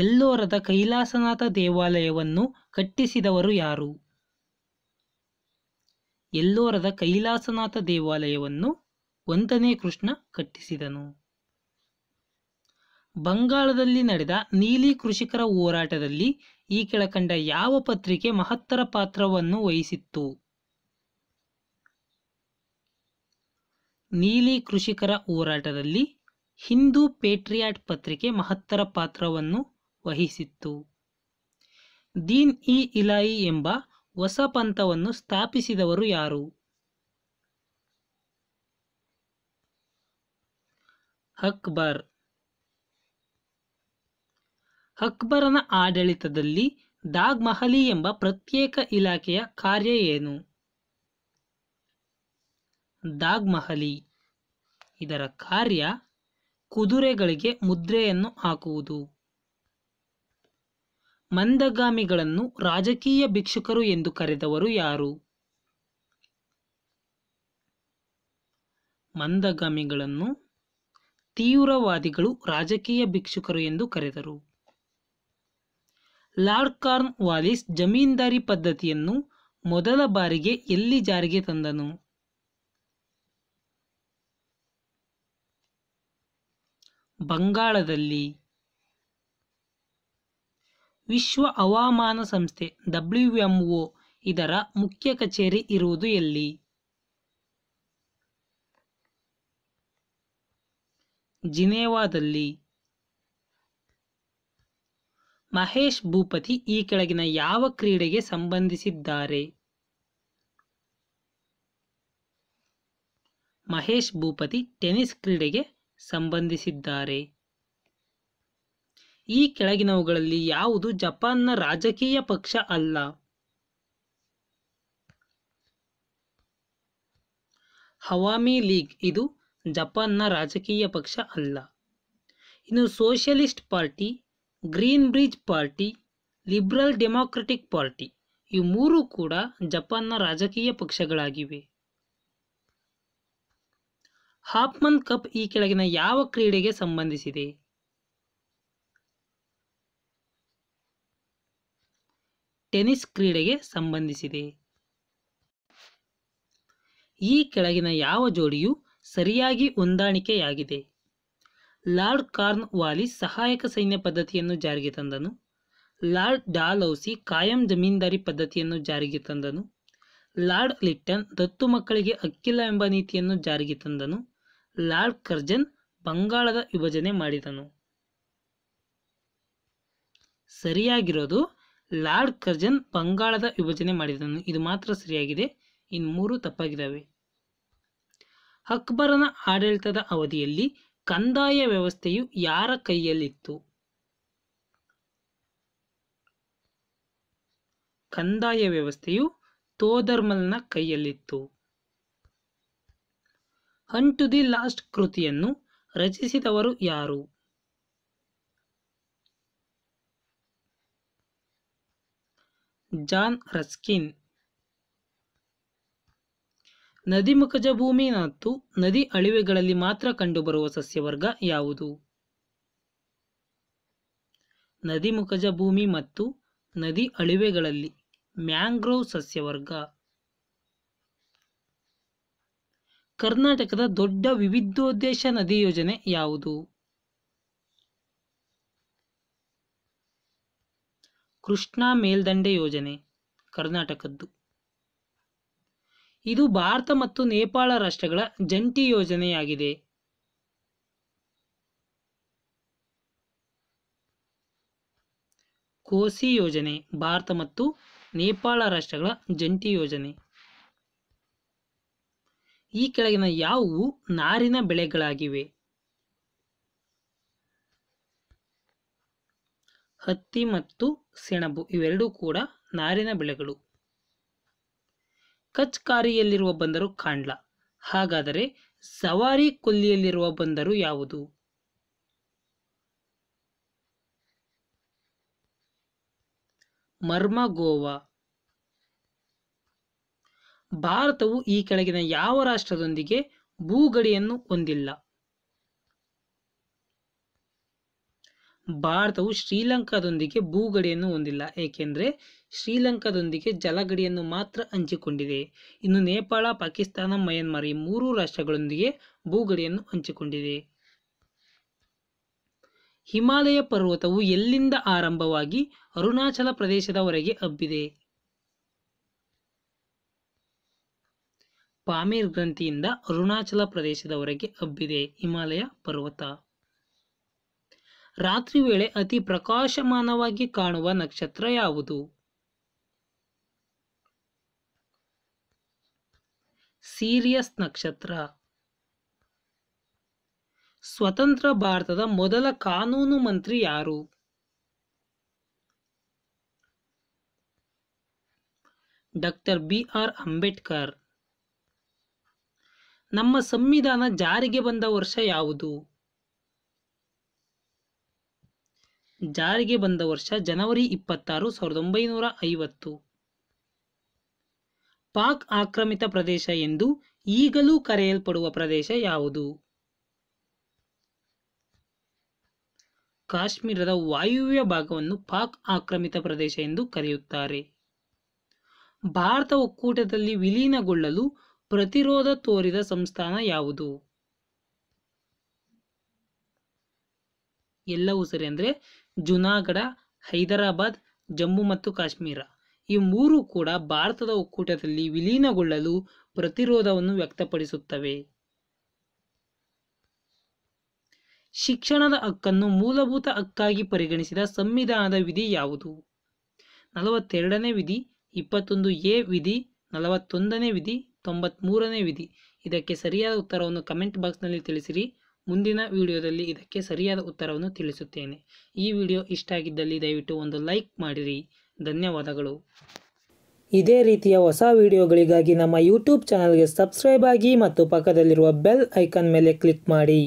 ಎಲ್ಲೋರದ ಕೈಲಾಸನಾಥ ದೇವಾಲಯವನ್ನು ಕಟ್ಟಿಸಿದವರು ಯಾರು ಎಲ್ಲೋರದ ಕೈಲಾಸನಾಥ ದೇವಾಲಯವನ್ನು ಒಂದನೇ ಕೃಷ್ಣ ಕಟ್ಟಿಸಿದನು ಬಂಗಾಳದಲ್ಲಿ ನಡೆದ ನೀಲಿ ಕೃಷಿಕರ ಹೋರಾಟದಲ್ಲಿ ಈ ಕೆಳಕಂಡ ಯಾವ ಪತ್ರಿಕೆ ಮಹತ್ತರ ಪಾತ್ರವನ್ನು ವಹಿಸಿತ್ತು ನೀಲಿ ಕೃಷಿಕರ ಹೋರಾಟದಲ್ಲಿ ಹಿಂದೂ ಪೇಟ್ರಿಯಾಟ್ ಪತ್ರಿಕೆ ಮಹತ್ತರ ಪಾತ್ರವನ್ನು ವಹಿಸಿತ್ತು ದೀನ್ ಇ ಇಲಾಯಿ ಎಂಬ ಹೊಸ ಪಂಥವನ್ನು ಸ್ಥಾಪಿಸಿದವರು ಯಾರು ಅಕ್ಬರ್ ಅಕ್ಬರನ ಆಡಳಿತದಲ್ಲಿ ದಾಗ್ ಮಹಲಿ ಎಂಬ ಪ್ರತ್ಯೇಕ ಇಲಾಖೆಯ ಕಾರ್ಯ ಏನು ದಾಗ್ ಮಹಲಿ ಇದರ ಕಾರ್ಯ ಕುದುರೆಗಳಿಗೆ ಮುದ್ರೆಯನ್ನು ಹಾಕುವುದು ಮಂದಗಾಮಿಗಳನ್ನು ರಾಜಕೀಯ ಭಿಕ್ಷುಕರು ಎಂದು ಕರೆದವರು ಯಾರು ಮಂದಗಾಮಿಗಳನ್ನು ತೀವ್ರವಾದಿಗಳು ರಾಜಕೀಯ ಭಿಕ್ಷುಕರು ಎಂದು ಕರೆದರು ಲಾರ್ಡ್ ಕಾರ್ನ್ ವಾಲಿಸ್ ಜಮೀನ್ದಾರಿ ಪದ್ಧತಿಯನ್ನು ಮೊದಲ ಬಾರಿಗೆ ಎಲ್ಲಿ ಜಾರಿಗೆ ತಂದನು ಬಂಗಾಳದಲ್ಲಿ ವಿಶ್ವ ಹವಾಮಾನ ಸಂಸ್ಥೆ ಡಬ್ಲ್ಯೂ ಇದರ ಮುಖ್ಯ ಕಚೇರಿ ಇರುವುದು ಎಲ್ಲಿ ಜಿನೇವಾದಲ್ಲಿ ಮಹೇಶ್ ಭೂಪತಿ ಈ ಕೆಳಗಿನ ಯಾವ ಕ್ರೀಡೆಗೆ ಸಂಬಂಧಿಸಿದ್ದಾರೆ ಮಹೇಶ್ ಭೂಪತಿ ಟೆನಿಸ್ ಕ್ರೀಡೆಗೆ ಸಂಬಂಧಿಸಿದ್ದಾರೆ ಈ ಕೆಳಗಿನವುಗಳಲ್ಲಿ ಯಾವುದು ಜಪಾನ್ನ ರಾಜಕೀಯ ಪಕ್ಷ ಅಲ್ಲ ಹವಾಮಿ ಲೀಗ್ ಇದು ಜಪಾನ್ನ ರಾಜಕೀಯ ಪಕ್ಷ ಅಲ್ಲ ಇನ್ನು Socialist Party Green Bridge Party Liberal Democratic Party ಇವು ಮೂರೂ ಕೂಡ ಜಪಾನ್ನ ರಾಜಕೀಯ ಪಕ್ಷಗಳಾಗಿವೆ ಹಾಪ್ಮನ್ ಕಪ್ ಈ ಕೆಳಗಿನ ಯಾವ ಕ್ರೀಡೆಗೆ ಸಂಬಂಧಿಸಿದೆ ಟೆನಿಸ್ ಕ್ರೀಡೆಗೆ ಸಂಬಂಧಿಸಿದೆ ಈ ಕೆಳಗಿನ ಯಾವ ಜೋಡಿಯು ಸರಿಯಾಗಿ ಹೊಂದಾಣಿಕೆಯಾಗಿದೆ ಲಾರ್ಡ್ ಕಾರ್ನ್ ವಾಲಿಸ್ ಸಹಾಯಕ ಸೈನ್ಯ ಪದ್ಧತಿಯನ್ನು ಜಾರಿಗೆ ತಂದನು ಲಾರ್ಡ್ ಡಾಲೌಸಿ ಕಾಯಂ ಜಮೀನ್ದಾರಿ ಪದ್ಧತಿಯನ್ನು ಜಾರಿಗೆ ತಂದನು ಲಾರ್ಡ್ ಲಿಟ್ಟನ್ ದತ್ತು ಮಕ್ಕಳಿಗೆ ಅಕ್ಕಿಲ್ಲ ಎಂಬ ನೀತಿಯನ್ನು ಜಾರಿಗೆ ತಂದನು ಲಾರ್ಡ್ ಕರ್ಜನ್ ಬಂಗಾಳದ ವಿಭಜನೆ ಮಾಡಿದನು ಸರಿಯಾಗಿರೋದು ಲಾರ್ಡ್ ಕರ್ಜನ್ ಬಂಗಾಳದ ವಿಭಜನೆ ಮಾಡಿದನು ಇದು ಮಾತ್ರ ಸರಿಯಾಗಿದೆ ಇನ್ ಮೂರು ತಪ್ಪಾಗಿದ್ದಾವೆ ಅಕ್ಬರನ ಆಡಳಿತದ ಅವಧಿಯಲ್ಲಿ ಕಂದಾಯ ವ್ಯವಸ್ಥೆಯು ಯಾರ ಕೈಯಲ್ಲಿತ್ತು ಕಂದಾಯ ವ್ಯವಸ್ಥೆಯು ತೋದರ್ಮಲ್ನ ಕೈಯಲ್ಲಿತ್ತು ಅಂಟು ದಿ ಲಾಸ್ಟ್ ಕೃತಿಯನ್ನು ರಚಿಸಿದವರು ಯಾರು ಜಾನ್ ರಸ್ಕಿನ್ ಮುಖಜ ಭೂಮಿ ಮತ್ತು ನದಿ ಅಳಿವೆಗಳಲ್ಲಿ ಮಾತ್ರ ಕಂಡುಬರುವ ಸಸ್ಯವರ್ಗ ಯಾವುದು ನದಿ ಮುಖಜ ಭೂಮಿ ಮತ್ತು ನದಿ ಅಳಿವೆಗಳಲ್ಲಿ ಮ್ಯಾಂಗ್ರೋವ್ ಸಸ್ಯವರ್ಗ ಕರ್ನಾಟಕದ ದೊಡ್ಡ ವಿವಿಧೋದ್ದೇಶ ನದಿ ಯೋಜನೆ ಯಾವುದು ಕೃಷ್ಣಾ ಮೇಲ್ದಂಡೆ ಯೋಜನೆ ಕರ್ನಾಟಕದ್ದು ಇದು ಭಾರತ ಮತ್ತು ನೇಪಾಳ ರಾಷ್ಟ್ರಗಳ ಜಂಟಿ ಯೋಜನೆಯಾಗಿದೆ ಕೋಸಿ ಯೋಜನೆ ಭಾರತ ಮತ್ತು ನೇಪಾಳ ರಾಷ್ಟ್ರಗಳ ಜಂಟಿ ಯೋಜನೆ ಈ ಕೆಳಗಿನ ಯಾವುವು ನಾರಿನ ಬೆಳೆಗಳಾಗಿವೆ ಹತ್ತಿ ಮತ್ತು ಸೆಣಬು ಇವೆರಡೂ ಕೂಡ ನಾರಿನ ಬೆಳೆಗಳು ಕಚ್ಕಾರಿಯಲ್ಲಿರುವ ಬಂದರು ಕಾಂಡ್ಲ ಹಾಗಾದರೆ ಸವಾರಿ ಕೊಲ್ಲಿಯಲ್ಲಿರುವ ಬಂದರು ಯಾವುದು ಮರ್ಮ ಗೋವಾ ಭಾರತವು ಈ ಕೆಳಗಿನ ಯಾವ ರಾಷ್ಟ್ರದೊಂದಿಗೆ ಭೂಗಡಿಯನ್ನು ಹೊಂದಿಲ್ಲ ಭಾರತವು ಶ್ರೀಲಂಕಾದೊಂದಿಗೆ ಭೂಗಡಿಯನ್ನು ಹೊಂದಿಲ್ಲ ಏಕೆಂದರೆ ಶ್ರೀಲಂಕಾದೊಂದಿಗೆ ಜಲಗಡಿಯನ್ನು ಮಾತ್ರ ಹಂಚಿಕೊಂಡಿದೆ ಇನ್ನು ನೇಪಾಳ ಪಾಕಿಸ್ತಾನ ಮಯನ್ಮಾರ್ ಈ ಮೂರು ರಾಷ್ಟ್ರಗಳೊಂದಿಗೆ ಭೂಗಡಿಯನ್ನು ಹಂಚಿಕೊಂಡಿದೆ ಹಿಮಾಲಯ ಪರ್ವತವು ಎಲ್ಲಿಂದ ಆರಂಭವಾಗಿ ಅರುಣಾಚಲ ಪ್ರದೇಶದವರೆಗೆ ಹಬ್ಬಿದೆ ಪಾಮೀರ್ ಗ್ರಂಥಿಯಿಂದ ಅರುಣಾಚಲ ಪ್ರದೇಶದವರೆಗೆ ಹಬ್ಬಿದೆ ಹಿಮಾಲಯ ಪರ್ವತ ರಾತ್ರಿ ವೇಳೆ ಅತಿ ಪ್ರಕಾಶಮಾನವಾಗಿ ಕಾಣುವ ನಕ್ಷತ್ರ ಯಾವುದು ಸೀರಿಯಸ್ ನಕ್ಷತ್ರ ಸ್ವತಂತ್ರ ಭಾರತದ ಮೊದಲ ಕಾನೂನು ಮಂತ್ರಿ ಯಾರು ಡಾಕ್ಟರ್ ಬಿ ಆರ್ ಅಂಬೇಡ್ಕರ್ ನಮ್ಮ ಸಂವಿಧಾನ ಜಾರಿಗೆ ಬಂದ ವರ್ಷ ಯಾವುದು ಜಾರಿಗೆ ಬಂದ ವರ್ಷ ಜನವರಿ ಇಪ್ಪತ್ತಾರು ಸಾವಿರದ ಒಂಬೈನೂರ ಐವತ್ತು ಪಾಕ್ ಆಕ್ರಮಿತ ಪ್ರದೇಶ ಎಂದು ಈಗಲೂ ಕರೆಯಲ್ಪಡುವ ಪ್ರದೇಶ ಯಾವುದು ಕಾಶ್ಮೀರದ ವಾಯುವ್ಯ ಭಾಗವನ್ನು ಪಾಕ್ ಆಕ್ರಮಿತ ಪ್ರದೇಶ ಎಂದು ಕರೆಯುತ್ತಾರೆ ಭಾರತ ಒಕ್ಕೂಟದಲ್ಲಿ ವಿಲೀನಗೊಳ್ಳಲು ಪ್ರತಿರೋಧ ತೋರಿದ ಸಂಸ್ಥಾನ ಯಾವುದು ಎಲ್ಲವೂ ಸರಿ ಅಂದರೆ ಜುನಾಗಢ ಹೈದರಾಬಾದ್ ಜಮ್ಮು ಮತ್ತು ಕಾಶ್ಮೀರ ಈ ಮೂರು ಕೂಡ ಭಾರತದ ಒಕ್ಕೂಟದಲ್ಲಿ ವಿಲೀನಗೊಳ್ಳಲು ಪ್ರತಿರೋಧವನ್ನು ವ್ಯಕ್ತಪಡಿಸುತ್ತವೆ ಶಿಕ್ಷಣದ ಹಕ್ಕನ್ನು ಮೂಲಭೂತ ಹಕ್ಕಾಗಿ ಪರಿಗಣಿಸಿದ ಸಂವಿಧಾನದ ವಿಧಿ ಯಾವುದು ನಲವತ್ತೆರಡನೇ ವಿಧಿ ಇಪ್ಪತ್ತೊಂದು ಎ ವಿಧಿ ನಲವತ್ತೊಂದನೇ ವಿಧಿ ತೊಂಬತ್ತ್ಮೂರನೇ ವಿಧಿ ಇದಕ್ಕೆ ಸರಿಯಾದ ಉತ್ತರವನ್ನು ಕಮೆಂಟ್ ಬಾಕ್ಸ್ನಲ್ಲಿ ತಿಳಿಸಿರಿ ಮುಂದಿನ ವಿಡಿಯೋದಲ್ಲಿ ಇದಕ್ಕೆ ಸರಿಯಾದ ಉತ್ತರವನ್ನು ತಿಳಿಸುತ್ತೇನೆ ಈ ವಿಡಿಯೋ ಇಷ್ಟ ಆಗಿದ್ದಲ್ಲಿ ದಯವಿಟ್ಟು ಒಂದು ಲೈಕ್ ಮಾಡಿರಿ ಧನ್ಯವಾದಗಳು ಇದೇ ರೀತಿಯ ಹೊಸ ವಿಡಿಯೋಗಳಿಗಾಗಿ ನಮ್ಮ ಯೂಟ್ಯೂಬ್ ಚಾನಲ್ಗೆ ಸಬ್ಸ್ಕ್ರೈಬ್ ಆಗಿ ಮತ್ತು ಪಕ್ಕದಲ್ಲಿರುವ ಬೆಲ್ ಐಕಾನ್ ಮೇಲೆ ಕ್ಲಿಕ್ ಮಾಡಿ